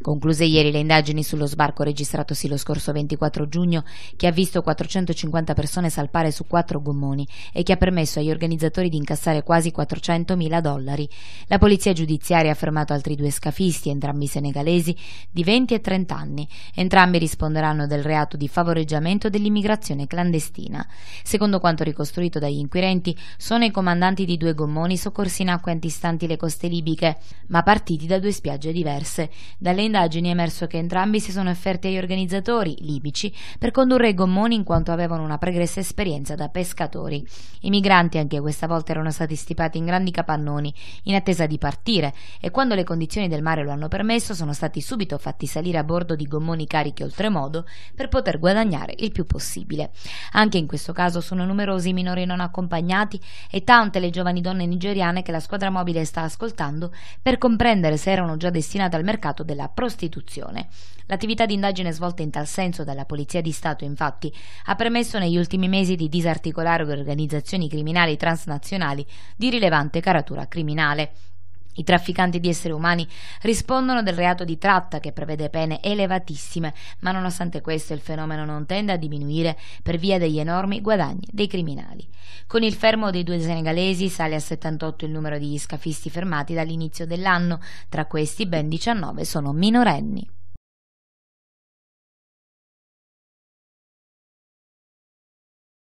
Concluse ieri le indagini sullo sbarco registratosi lo scorso 24 giugno, che ha visto 450 persone salpare su quattro gommoni e che ha permesso agli organizzatori di incassare quasi 400 mila dollari. La polizia giudiziaria ha fermato altri due scafisti, entrambi senegalesi, di 20 e 30 anni. Entrambi risponderanno del reato di favoreggiamento dell'immigrazione clandestina. Secondo quanto ricostruito dagli inquirenti, sono i comandanti di due gommoni soccorsi in acque antistanti le coste libiche, ma partiti da due spiagge diverse. Dalle indagini è emerso che entrambi si sono offerti agli organizzatori libici per condurre i gommoni in quanto avevano una pregressa esperienza da pescatori. I migranti anche questa volta erano stati stipati in grandi capannoni in attesa di partire e quando le condizioni del mare lo hanno permesso sono stati subito fatti salire a bordo di gommoni carichi oltremodo per poter guadagnare il più possibile. Anche in questo caso sono numerosi i minori non accompagnati e tante le giovani donne nigeriane che la squadra mobile sta ascoltando per comprendere se erano già destinate al mercato della prostituzione. L'attività di indagine svolta in tal senso dalla Polizia di Stato, infatti, ha permesso negli ultimi mesi di disarticolare organizzazioni criminali transnazionali di rilevante caratura criminale. I trafficanti di esseri umani rispondono del reato di tratta che prevede pene elevatissime, ma nonostante questo il fenomeno non tende a diminuire per via degli enormi guadagni dei criminali. Con il fermo dei due senegalesi sale a 78 il numero di scafisti fermati dall'inizio dell'anno, tra questi ben 19 sono minorenni.